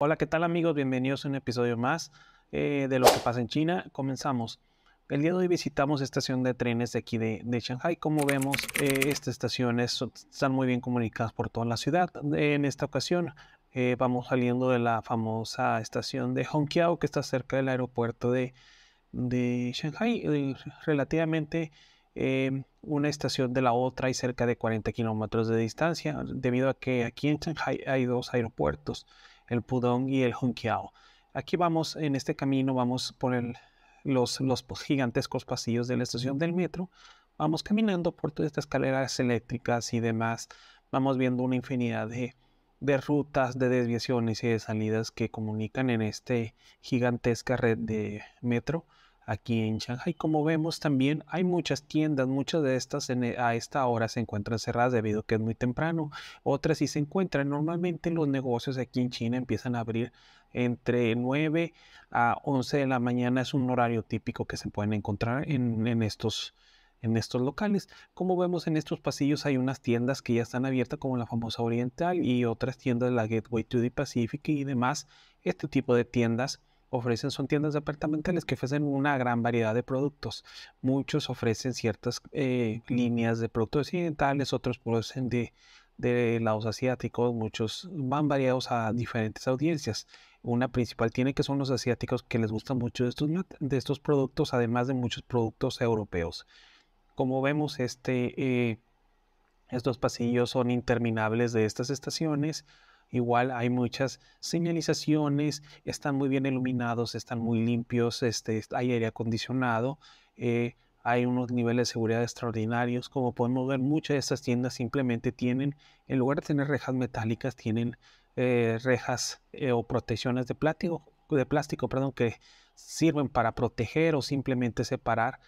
Hola, ¿qué tal amigos? Bienvenidos a un episodio más eh, de lo que pasa en China. Comenzamos. El día de hoy visitamos estación de trenes de aquí de, de Shanghai. Como vemos, eh, estas estaciones están muy bien comunicadas por toda la ciudad. En esta ocasión eh, vamos saliendo de la famosa estación de Hongqiao que está cerca del aeropuerto de, de Shanghai, relativamente una estación de la otra y cerca de 40 kilómetros de distancia, debido a que aquí en Shanghai hay dos aeropuertos el pudong y el Hongqiao, Aquí vamos, en este camino vamos por los, gigantescos pasillos de la estación del metro, vamos caminando por todas estas escaleras eléctricas y demás, vamos viendo una infinidad de, de rutas, de desviaciones y de salidas que comunican en esta gigantesca red de metro aquí en Shanghai. Como vemos también hay muchas tiendas, muchas de estas e, a esta hora se encuentran cerradas debido a que es muy temprano. Otras sí se encuentran. Normalmente los negocios aquí en China empiezan a abrir entre 9 a 11 de la mañana. Es un horario típico que se pueden encontrar en, estos en estos locales. Como vemos en estos pasillos hay unas tiendas que ya están abiertas como la famosa Oriental y otras tiendas la Gateway to the Pacific y demás. Este tipo de tiendas ofrecen son tiendas departamentales que ofrecen una gran variedad de productos. Muchos ofrecen ciertas eh, líneas de productos occidentales, otros producen de, de lados asiáticos, muchos van variados a diferentes audiencias. Una principal tiene que son los asiáticos que les gustan mucho de estos, productos, además de muchos productos europeos. Como vemos, este, eh, estos pasillos son interminables de estas estaciones. Igual hay muchas señalizaciones, están muy bien iluminados, están muy limpios, este, hay aire acondicionado, eh, hay unos niveles de seguridad extraordinarios. Como podemos ver, muchas de estas tiendas simplemente tienen, en lugar de tener rejas metálicas, tienen eh, rejas eh, o protecciones de plástico, de plástico perdón, que sirven para proteger o simplemente separar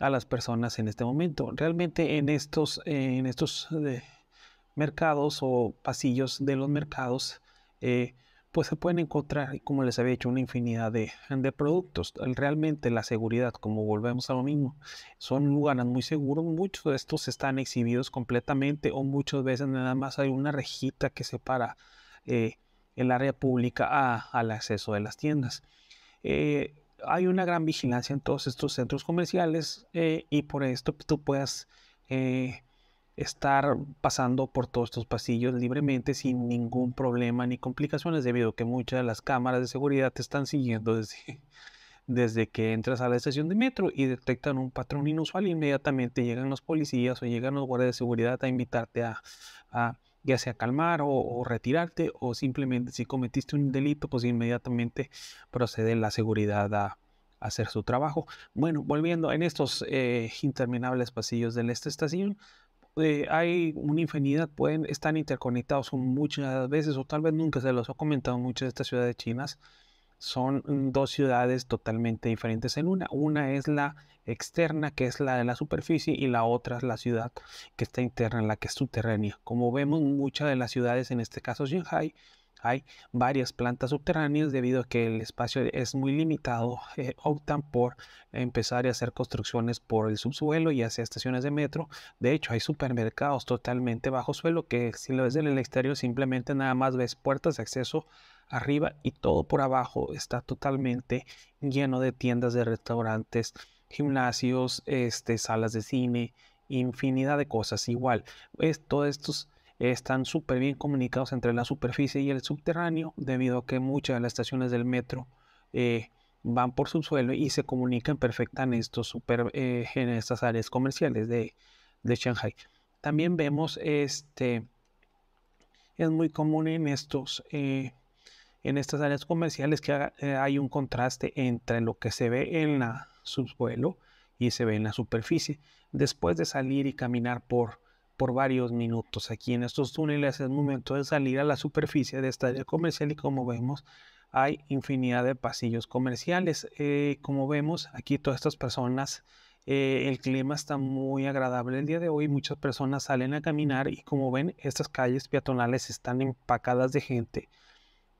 a las personas en este momento. Realmente en estos, en estos mercados o pasillos de los mercados, eh, pues se pueden encontrar, como les había dicho, una infinidad de, productos. Realmente la seguridad, como volvemos a lo mismo, son lugares muy seguros. Muchos de estos están exhibidos completamente o muchas veces nada más hay una rejita que separa eh, el área pública al acceso de las tiendas. Eh, hay una gran vigilancia en todos estos centros comerciales y por esto tú puedas estar pasando por todos estos pasillos libremente sin ningún problema ni complicaciones debido a que muchas de las cámaras de seguridad te están siguiendo desde, desde que entras a la estación de metro y detectan un patrón inusual inmediatamente llegan los policías o llegan los guardias de seguridad a invitarte a, ya sea calmar o, retirarte o simplemente si cometiste un delito pues inmediatamente procede la seguridad a, hacer su trabajo. Bueno, volviendo en estos eh, interminables pasillos de esta estación, eh, hay una infinidad, pueden están interconectados, son muchas veces, o tal vez nunca se los he comentado, muchas de estas ciudades chinas son mm, dos ciudades totalmente diferentes en una. Una es la externa, que es la de la superficie, y la otra es la ciudad que está interna, la que es subterránea. Como vemos, muchas de las ciudades, en este caso Shanghai, hay varias plantas subterráneas debido a que el espacio es muy limitado, eh, optan por empezar a hacer construcciones por el subsuelo y hacia estaciones de metro. De hecho, hay supermercados totalmente bajo suelo que si lo ves en el exterior simplemente nada más ves puertas de acceso arriba y todo por abajo está totalmente lleno de tiendas de restaurantes, gimnasios, este, salas de cine, infinidad de cosas. Igual, es, todos estos están súper bien comunicados entre la superficie y el subterráneo, debido a que muchas de las estaciones del metro eh, van por subsuelo y se comunican perfectamente en, estos super, eh, estas áreas comerciales de, de Shanghai. También vemos, este, es muy común en estos... Eh, en estas áreas comerciales que hay un contraste entre lo que se ve en la subsuelo y se ve en la superficie. Después de salir y caminar por por varios minutos. Aquí en estos túneles es momento de salir a la superficie de esta área comercial y como vemos hay infinidad de pasillos comerciales. Eh, como vemos aquí todas estas personas, eh, el clima está muy agradable el día de hoy, muchas personas salen a caminar y como ven estas calles peatonales están empacadas de gente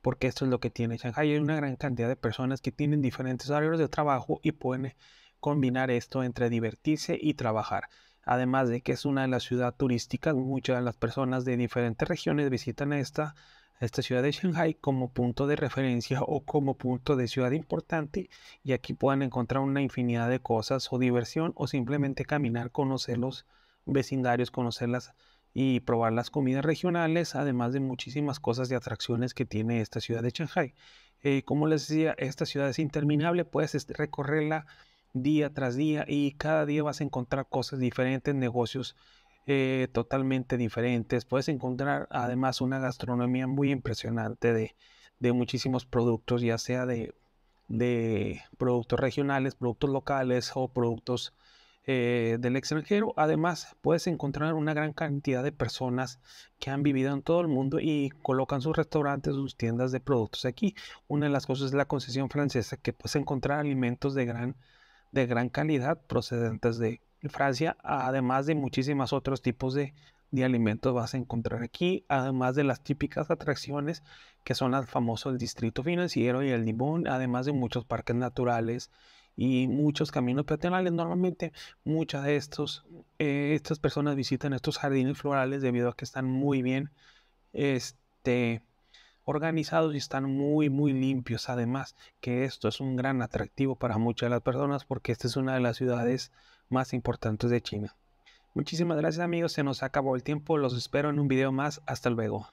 porque esto es lo que tiene Shanghai. Hay una gran cantidad de personas que tienen diferentes horarios de trabajo y pueden combinar esto entre divertirse y trabajar además de que es una de las ciudades turísticas, muchas de las personas de diferentes regiones visitan esta, esta ciudad de Shanghai como punto de referencia o como punto de ciudad importante y aquí pueden encontrar una infinidad de cosas o diversión o simplemente caminar, conocer los vecindarios, conocerlas y probar las comidas regionales, además de muchísimas cosas y atracciones que tiene esta ciudad de Shanghai. Eh, como les decía, esta ciudad es interminable, puedes recorrerla día tras día y cada día vas a encontrar cosas diferentes, negocios eh, totalmente diferentes. Puedes encontrar además una gastronomía muy impresionante de, muchísimos productos, ya sea de, de, productos regionales, productos locales o productos eh, del extranjero. Además, puedes encontrar una gran cantidad de personas que han vivido en todo el mundo y colocan sus restaurantes, sus tiendas de productos aquí. Una de las cosas es la concesión francesa, que puedes encontrar alimentos de gran de gran calidad procedentes de Francia, además de muchísimos otros tipos de, alimentos vas a encontrar aquí, además de las típicas atracciones que son las famosas el distrito financiero y el limón, además de muchos parques naturales y muchos caminos peatonales. Normalmente muchas de estos, eh, estas personas visitan estos jardines florales debido a que están muy bien este, organizados y están muy, muy limpios. Además, que esto es un gran atractivo para muchas de las personas porque esta es una de las ciudades más importantes de China. Muchísimas gracias amigos, se nos acabó el tiempo, los espero en un video más, hasta luego.